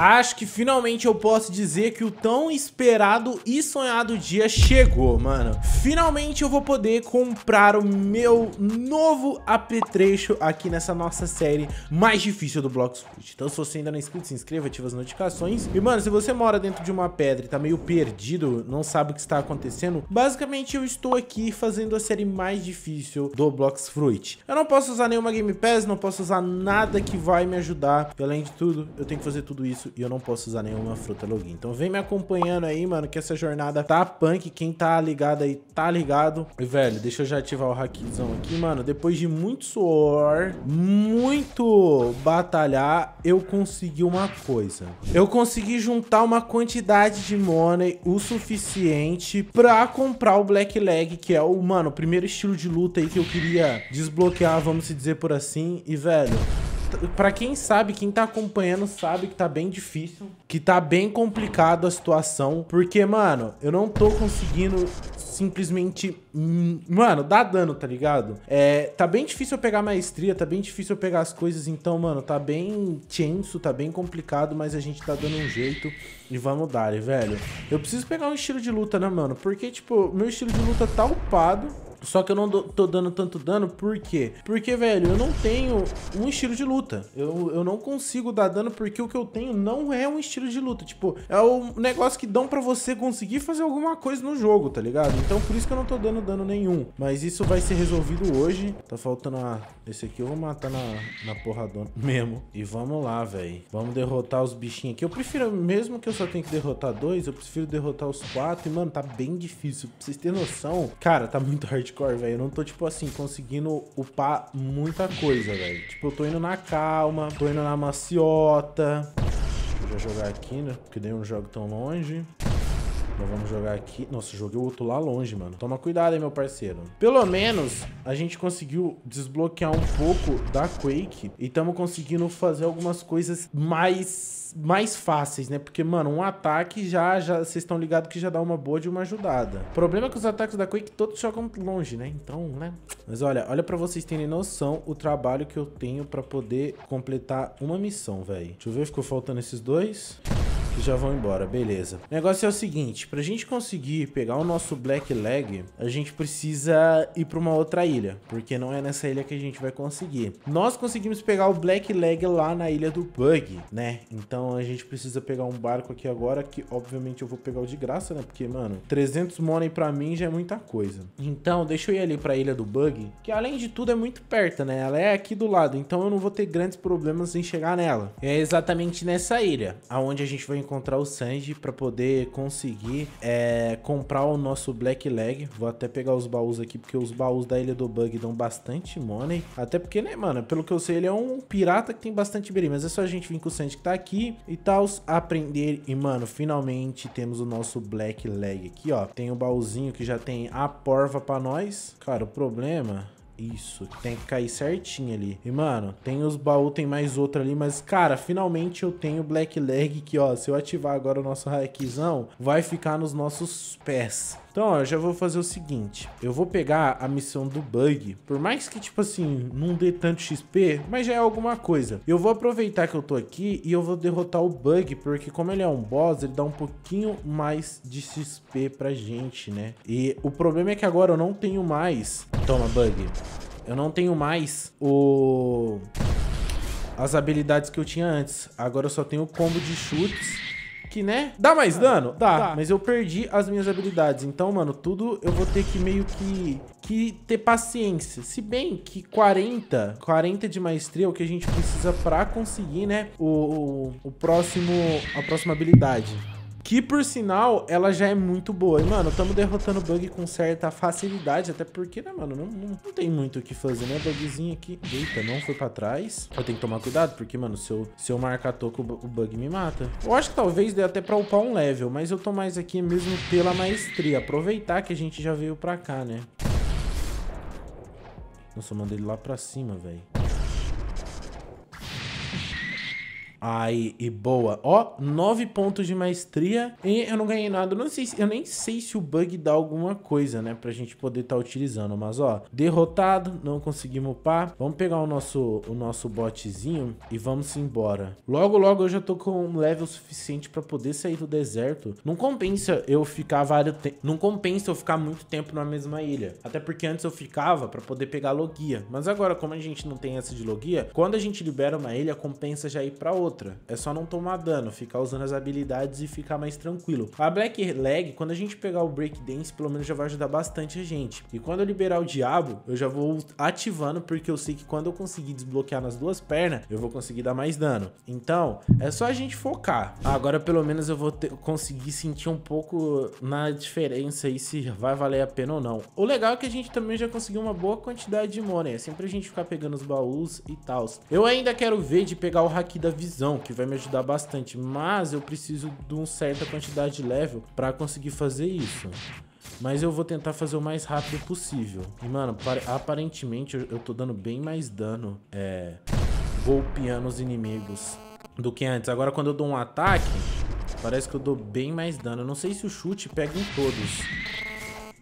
Acho que finalmente eu posso dizer que o tão esperado e sonhado dia chegou, mano. Finalmente eu vou poder comprar o meu novo apetrecho aqui nessa nossa série mais difícil do Blox Fruit. Então se você ainda não é inscrito, se inscreva, ativa as notificações. E mano, se você mora dentro de uma pedra e tá meio perdido, não sabe o que está acontecendo, basicamente eu estou aqui fazendo a série mais difícil do Blocks Fruit. Eu não posso usar nenhuma Game Pass, não posso usar nada que vai me ajudar. E além de tudo, eu tenho que fazer tudo isso isso e eu não posso usar nenhuma fruta login. Então vem me acompanhando aí, mano, que essa jornada tá punk. Quem tá ligado aí, tá ligado. E, velho, deixa eu já ativar o hackzão aqui, mano. Depois de muito suor, muito batalhar, eu consegui uma coisa. Eu consegui juntar uma quantidade de money o suficiente pra comprar o Black Leg, que é o, mano, o primeiro estilo de luta aí que eu queria desbloquear, vamos dizer por assim. E, velho para quem sabe, quem tá acompanhando sabe que tá bem difícil, que tá bem complicado a situação, porque, mano, eu não tô conseguindo simplesmente, mano, dá dano, tá ligado? É, tá bem difícil eu pegar maestria, tá bem difícil eu pegar as coisas, então, mano, tá bem tenso, tá bem complicado, mas a gente tá dando um jeito e vamos dar, velho. Eu preciso pegar um estilo de luta, né, mano? Porque, tipo, meu estilo de luta tá upado, só que eu não tô dando tanto dano, por quê? Porque, velho, eu não tenho um estilo de luta. Eu, eu não consigo dar dano porque o que eu tenho não é um estilo de luta. Tipo, é um negócio que dão pra você conseguir fazer alguma coisa no jogo, tá ligado? Então, por isso que eu não tô dando dano nenhum. Mas isso vai ser resolvido hoje. Tá faltando a... Esse aqui eu vou matar na, na porradona mesmo. E vamos lá, velho. Vamos derrotar os bichinhos aqui. Eu prefiro, mesmo que eu só tenha que derrotar dois, eu prefiro derrotar os quatro. E, mano, tá bem difícil. Pra vocês terem noção, cara, tá muito hard hardcore, velho, eu não tô, tipo assim, conseguindo upar muita coisa, velho. Tipo, eu tô indo na calma, tô indo na maciota. Deixa eu já jogar aqui, né? Porque nem um jogo tão longe. Nós vamos jogar aqui. Nossa, joguei o outro lá longe, mano. Toma cuidado aí, meu parceiro. Pelo menos a gente conseguiu desbloquear um pouco da Quake e estamos conseguindo fazer algumas coisas mais, mais fáceis, né? Porque, mano, um ataque já, já vocês estão ligados que já dá uma boa de uma ajudada. O problema é que os ataques da Quake todos jogam longe, né? Então, né? Mas olha, olha pra vocês terem noção o trabalho que eu tenho pra poder completar uma missão, velho. Deixa eu ver, ficou faltando esses dois que já vão embora, beleza. O negócio é o seguinte, pra gente conseguir pegar o nosso Black Leg, a gente precisa ir pra uma outra ilha, porque não é nessa ilha que a gente vai conseguir. Nós conseguimos pegar o Black Leg lá na ilha do Bug, né? Então a gente precisa pegar um barco aqui agora, que obviamente eu vou pegar o de graça, né? Porque, mano, 300 money pra mim já é muita coisa. Então, deixa eu ir ali pra ilha do Bug, que além de tudo é muito perto, né? Ela é aqui do lado, então eu não vou ter grandes problemas em chegar nela. É exatamente nessa ilha, aonde a gente vai encontrar encontrar o Sanji para poder conseguir é, comprar o nosso Black Leg. Vou até pegar os baús aqui, porque os baús da Ilha do Bug dão bastante money. Até porque, né, mano, pelo que eu sei, ele é um pirata que tem bastante biri, mas é só a gente vir com o Sanji que tá aqui e tal, aprender. E, mano, finalmente temos o nosso Black Leg aqui, ó. Tem o um baúzinho que já tem a porva para nós. Cara, o problema isso, tem que cair certinho ali. E, mano, tem os baús, tem mais outro ali, mas, cara, finalmente eu tenho Black Leg que, ó, se eu ativar agora o nosso hackzão, vai ficar nos nossos pés. Então, ó, eu já vou fazer o seguinte. Eu vou pegar a missão do bug. Por mais que, tipo assim, não dê tanto XP, mas já é alguma coisa. Eu vou aproveitar que eu tô aqui e eu vou derrotar o bug, porque como ele é um boss, ele dá um pouquinho mais de XP pra gente, né? E o problema é que agora eu não tenho mais... Toma, bug. Eu não tenho mais o... As habilidades que eu tinha antes. Agora eu só tenho o combo de chutes que, né? Dá mais ah, dano? Dá, dá. Mas eu perdi as minhas habilidades. Então, mano, tudo eu vou ter que meio que, que ter paciência. Se bem que 40, 40 de maestria é o que a gente precisa pra conseguir, né? O, o, o próximo, a próxima habilidade. Que, por sinal, ela já é muito boa. E, mano, estamos derrotando o bug com certa facilidade. Até porque, né, mano, não, não, não tem muito o que fazer, né? Bugzinho aqui. Eita, não foi pra trás. Eu tenho que tomar cuidado, porque, mano, se eu, se eu marcar toco, o bug me mata. Eu acho que talvez dê até pra upar um level, mas eu tô mais aqui mesmo pela maestria. Aproveitar que a gente já veio pra cá, né? Nossa, eu mandei ele lá pra cima, velho. Ai, e boa. Ó, nove pontos de maestria e eu não ganhei nada. Eu, não sei, eu nem sei se o bug dá alguma coisa, né? Pra gente poder estar tá utilizando. Mas, ó, derrotado, não conseguimos upar. Vamos pegar o nosso, o nosso botezinho e vamos embora. Logo, logo eu já tô com um level suficiente pra poder sair do deserto. Não compensa eu ficar vários Não compensa eu ficar muito tempo na mesma ilha. Até porque antes eu ficava pra poder pegar logia. Mas agora, como a gente não tem essa de logia, quando a gente libera uma ilha, compensa já ir pra outra outra. É só não tomar dano, ficar usando as habilidades e ficar mais tranquilo. A Black Leg, quando a gente pegar o Breakdance, pelo menos já vai ajudar bastante a gente. E quando eu liberar o Diabo, eu já vou ativando, porque eu sei que quando eu conseguir desbloquear nas duas pernas, eu vou conseguir dar mais dano. Então, é só a gente focar. Agora, pelo menos, eu vou ter, conseguir sentir um pouco na diferença aí se vai valer a pena ou não. O legal é que a gente também já conseguiu uma boa quantidade de money. É sempre a gente ficar pegando os baús e tal. Eu ainda quero ver de pegar o hack da visão visão, que vai me ajudar bastante, mas eu preciso de uma certa quantidade de level para conseguir fazer isso. Mas eu vou tentar fazer o mais rápido possível. E, mano, aparentemente eu, eu tô dando bem mais dano, é, golpeando os inimigos do que antes. Agora, quando eu dou um ataque, parece que eu dou bem mais dano. Eu não sei se o chute pega em todos,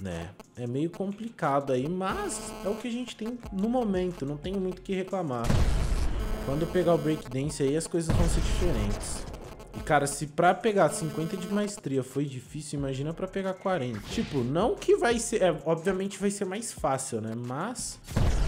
né? É meio complicado aí, mas é o que a gente tem no momento. Não tenho muito o que reclamar. Quando eu pegar o breakdance aí, as coisas vão ser diferentes. E, cara, se pra pegar 50 de maestria foi difícil, imagina pra pegar 40. Tipo, não que vai ser... É, obviamente vai ser mais fácil, né? Mas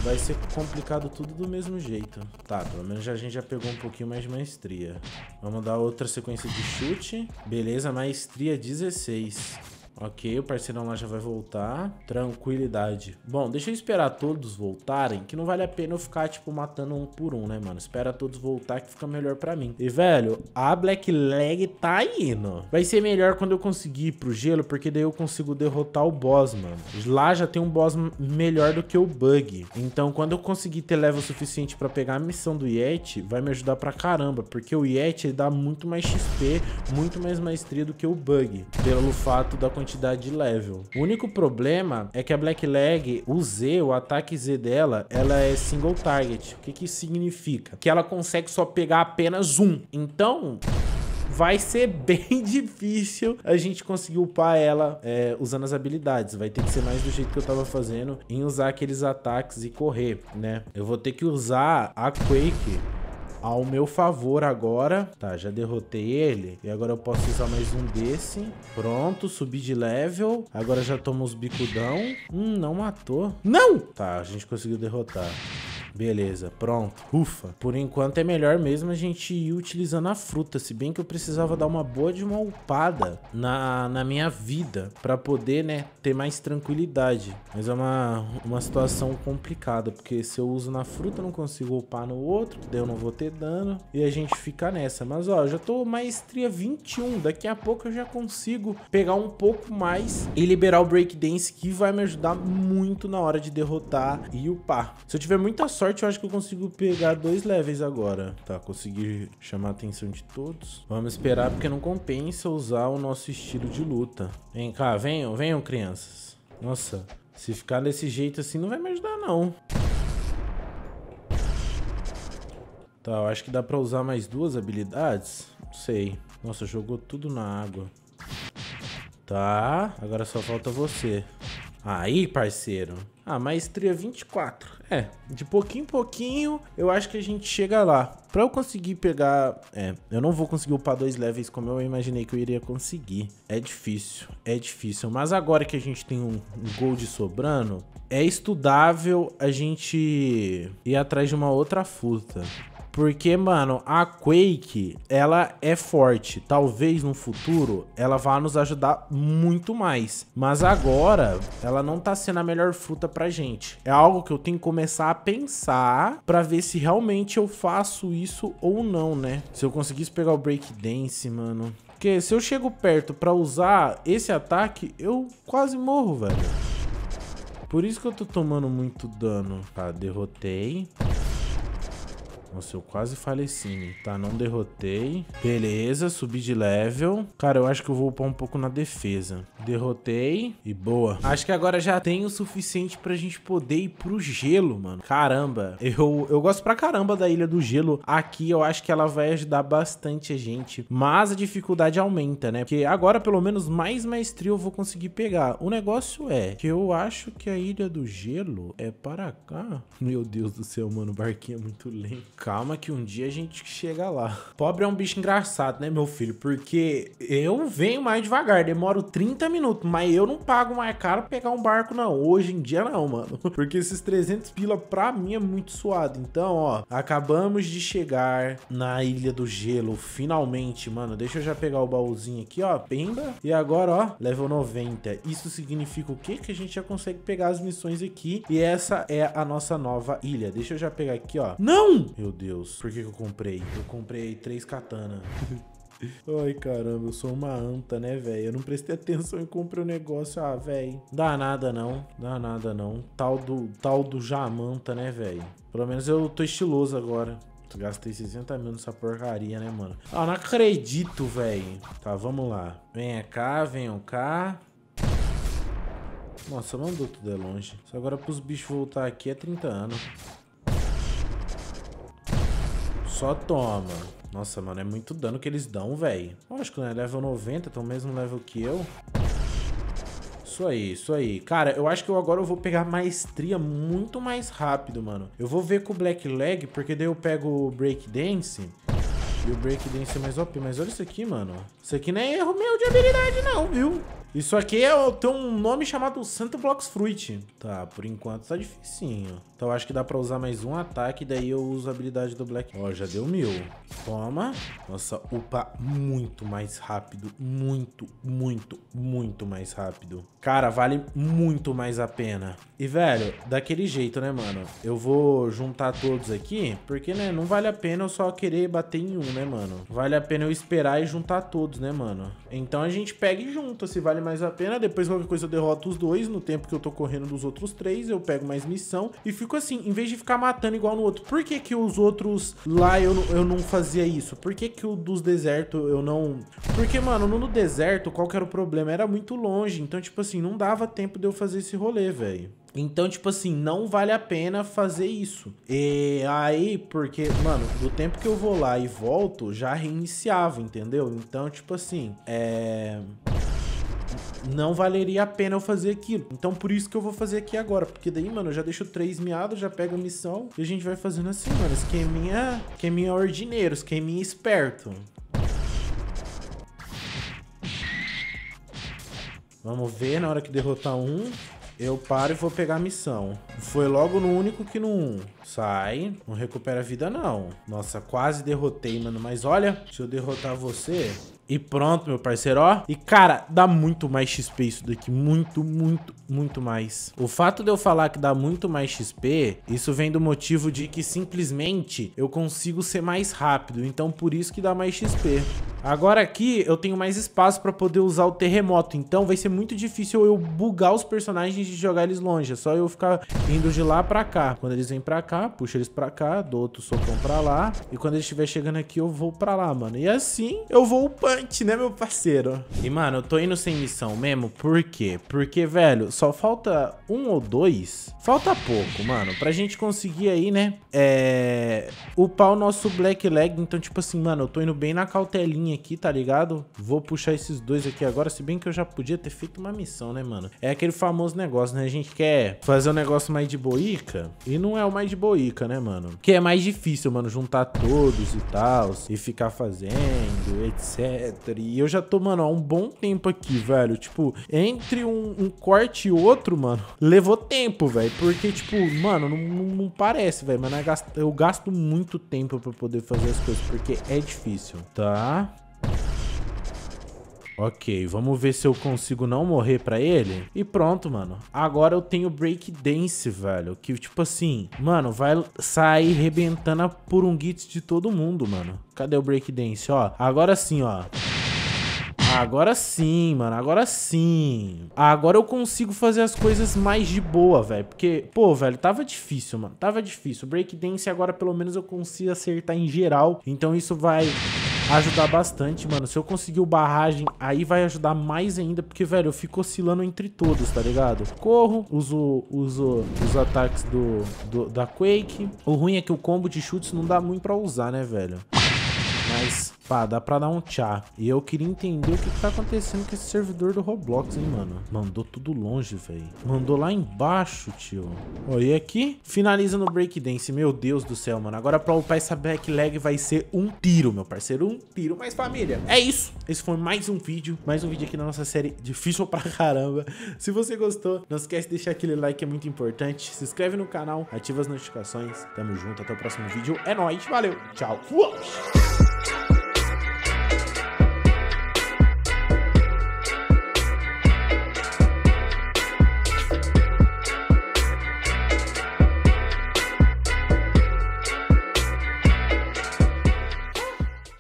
vai ser complicado tudo do mesmo jeito. Tá, pelo menos a gente já pegou um pouquinho mais de maestria. Vamos dar outra sequência de chute. Beleza, maestria 16. Ok, o parceirão lá já vai voltar. Tranquilidade. Bom, deixa eu esperar todos voltarem, que não vale a pena eu ficar, tipo, matando um por um, né, mano? Espera todos voltar que fica melhor pra mim. E, velho, a Black Leg tá indo. Vai ser melhor quando eu conseguir ir pro gelo, porque daí eu consigo derrotar o boss, mano. Lá já tem um boss melhor do que o Bug. Então, quando eu conseguir ter level suficiente pra pegar a missão do Yeti, vai me ajudar pra caramba, porque o Yeti, ele dá muito mais XP, muito mais maestria do que o Bug, pelo fato da quantidade quantidade de level. O único problema é que a Black Leg, o Z, o ataque Z dela, ela é single target. O que que significa? Que ela consegue só pegar apenas um. Então, vai ser bem difícil a gente conseguir upar ela é, usando as habilidades. Vai ter que ser mais do jeito que eu tava fazendo em usar aqueles ataques e correr, né? Eu vou ter que usar a Quake ao meu favor agora. Tá, já derrotei ele. E agora eu posso usar mais um desse. Pronto, subi de level. Agora já tomo os bicudão. Hum, não matou. Não! Tá, a gente conseguiu derrotar. Beleza, pronto. Ufa. Por enquanto é melhor mesmo a gente ir utilizando a fruta, se bem que eu precisava dar uma boa de uma upada na, na minha vida para poder, né, ter mais tranquilidade. Mas é uma, uma situação complicada, porque se eu uso na fruta, eu não consigo upar no outro, daí eu não vou ter dano e a gente fica nessa. Mas ó, eu já tô maestria 21, daqui a pouco eu já consigo pegar um pouco mais e liberar o breakdance que vai me ajudar muito na hora de derrotar e upar. Se eu tiver muita sorte, eu acho que eu consigo pegar dois levels agora. Tá, consegui chamar a atenção de todos. Vamos esperar, porque não compensa usar o nosso estilo de luta. Vem cá, venham, venham, crianças. Nossa, se ficar desse jeito assim, não vai me ajudar, não. Tá, eu acho que dá pra usar mais duas habilidades. Não sei. Nossa, jogou tudo na água. Tá, agora só falta você. Aí, parceiro. Ah, maestria 24. É, de pouquinho em pouquinho eu acho que a gente chega lá. Pra eu conseguir pegar. É, eu não vou conseguir upar dois levels como eu imaginei que eu iria conseguir. É difícil, é difícil. Mas agora que a gente tem um, um gold sobrando, é estudável a gente ir atrás de uma outra futa. Porque, mano, a Quake, ela é forte. Talvez no futuro ela vá nos ajudar muito mais. Mas agora, ela não tá sendo a melhor fruta pra gente. É algo que eu tenho que começar a pensar pra ver se realmente eu faço isso ou não, né? Se eu conseguisse pegar o Breakdance, mano... Porque se eu chego perto pra usar esse ataque, eu quase morro, velho. Por isso que eu tô tomando muito dano. Tá, derrotei. Nossa, eu quase faleci, tá? Não derrotei. Beleza, subi de level. Cara, eu acho que eu vou upar um pouco na defesa. Derrotei. E boa. Acho que agora já tem o suficiente pra gente poder ir pro gelo, mano. Caramba. Eu, eu gosto pra caramba da Ilha do Gelo. Aqui eu acho que ela vai ajudar bastante a gente. Mas a dificuldade aumenta, né? Porque agora, pelo menos, mais maestria eu vou conseguir pegar. O negócio é que eu acho que a Ilha do Gelo é para cá. Meu Deus do céu, mano. O barquinho é muito lento. Calma que um dia a gente chega lá. Pobre é um bicho engraçado, né, meu filho? Porque eu venho mais devagar, demoro 30 minutos, mas eu não pago mais caro pegar um barco, não. Hoje em dia, não, mano. Porque esses 300 pila, pra mim, é muito suado. Então, ó, acabamos de chegar na Ilha do Gelo, finalmente, mano. Deixa eu já pegar o baúzinho aqui, ó, penda E agora, ó, level 90. Isso significa o quê? Que a gente já consegue pegar as missões aqui. E essa é a nossa nova ilha. Deixa eu já pegar aqui, ó. Não! Eu meu Deus, por que, que eu comprei? Eu comprei três katana. Ai, caramba, eu sou uma anta, né, velho? Eu não prestei atenção e comprei o um negócio, ah, velho. Dá nada não, dá nada não. Tal do, tal do Jamanta, né, velho? Pelo menos eu tô estiloso agora. Gastei 60 mil nessa porcaria, né, mano? Ah, não acredito, velho. Tá, vamos lá. Venha cá, venham cá. Nossa, mandou tudo é longe. Agora agora pros bichos voltar aqui é 30 anos. Só toma. Nossa, mano, é muito dano que eles dão, velho. Lógico, né? Level 90, tão mesmo level que eu. Isso aí, isso aí. Cara, eu acho que eu agora eu vou pegar maestria muito mais rápido, mano. Eu vou ver com o Black Leg, porque daí eu pego o dance E o Dance é mais OP. Mas olha isso aqui, mano. Isso aqui não é erro meu de habilidade, não, viu? Isso aqui é, tem um nome chamado Santo Blox Fruit. Tá, por enquanto tá dificinho. Então acho que dá pra usar mais um ataque, daí eu uso a habilidade do Black. Ó, já deu mil. Toma. Nossa, upa muito mais rápido. Muito, muito, muito mais rápido. Cara, vale muito mais a pena. E, velho, daquele jeito, né, mano? Eu vou juntar todos aqui, porque, né, não vale a pena eu só querer bater em um, né, mano? Vale a pena eu esperar e juntar todos, né, mano? Então a gente pega e junta, se vale vale mais a pena. Depois qualquer coisa eu derroto os dois no tempo que eu tô correndo dos outros três, eu pego mais missão e fico assim, em vez de ficar matando igual no outro. Por que que os outros lá eu, eu não fazia isso? Por que que o dos desertos eu não... Porque, mano, no deserto, qual que era o problema? Era muito longe, então, tipo assim, não dava tempo de eu fazer esse rolê, velho. Então, tipo assim, não vale a pena fazer isso. E aí, porque, mano, do tempo que eu vou lá e volto, já reiniciava, entendeu? Então, tipo assim, é não valeria a pena eu fazer aquilo. Então por isso que eu vou fazer aqui agora, porque daí, mano, eu já deixo três miados, já pego a missão e a gente vai fazendo assim, mano, esqueminha, esqueminha ordineiro, esqueminha esperto. Vamos ver, na hora que derrotar um, eu paro e vou pegar a missão. Foi logo no único que não Sai. Não recupera a vida, não. Nossa, quase derrotei, mano. Mas olha, se eu derrotar você, e pronto, meu parceiro, ó. E, cara, dá muito mais XP isso daqui. Muito, muito, muito mais. O fato de eu falar que dá muito mais XP, isso vem do motivo de que simplesmente eu consigo ser mais rápido. Então, por isso que dá mais XP. Agora aqui eu tenho mais espaço pra poder usar o terremoto, então vai ser muito difícil eu bugar os personagens e jogar eles longe. É só eu ficar indo de lá pra cá. Quando eles vêm pra cá, puxo eles pra cá, dou outro socão pra lá. E quando eles estiver chegando aqui, eu vou pra lá, mano. E assim eu vou o punch, né, meu parceiro? E, mano, eu tô indo sem missão mesmo. Por quê? Porque, velho, só falta um ou dois. Falta pouco, mano, pra gente conseguir aí, né, é... upar o nosso Black Leg. Então, tipo assim, mano, eu tô indo bem na cautelinha aqui, tá ligado? Vou puxar esses dois aqui agora, se bem que eu já podia ter feito uma missão, né, mano? É aquele famoso negócio, né? A gente quer fazer um negócio mais de boica e não é o mais de boica, né, mano? Que é mais difícil, mano, juntar todos e tal, e ficar fazendo, etc. E eu já tô, mano, há um bom tempo aqui, velho. Tipo, entre um, um corte e outro, mano, levou tempo, velho. Porque, tipo, mano, não, não parece, velho, mas eu gasto muito tempo pra poder fazer as coisas, porque é difícil, tá? Ok, vamos ver se eu consigo não morrer pra ele. E pronto, mano. Agora eu tenho break dance, velho. Que, tipo assim, mano, vai sair rebentando a purunguite de todo mundo, mano. Cadê o break dance, ó? Agora sim, ó. Agora sim, mano. Agora sim. Agora eu consigo fazer as coisas mais de boa, velho. Porque, pô, velho, tava difícil, mano. Tava difícil. Breakdance agora pelo menos eu consigo acertar em geral. Então isso vai ajudar bastante, mano. Se eu conseguir o barragem, aí vai ajudar mais ainda, porque, velho, eu fico oscilando entre todos, tá ligado? Corro, uso, uso os ataques do, do da Quake. O ruim é que o combo de chutes não dá muito pra usar, né, velho? Pá, dá pra dar um tchá. E eu queria entender o que, tá acontecendo com esse servidor do Roblox, hein, mano. Mandou tudo longe, velho. Mandou lá embaixo, tio. Ó, e aqui? Finaliza no breakdance. Meu Deus do céu, mano. Agora pra upar essa backlag vai ser um tiro, meu parceiro. Um tiro. Mas, família, é isso. Esse foi mais um vídeo. Mais um vídeo aqui na nossa série difícil pra caramba. Se você gostou, não esquece de deixar aquele like, é muito importante. Se inscreve no canal, ativa as notificações. Tamo junto, até o próximo vídeo. É nóis, valeu, tchau.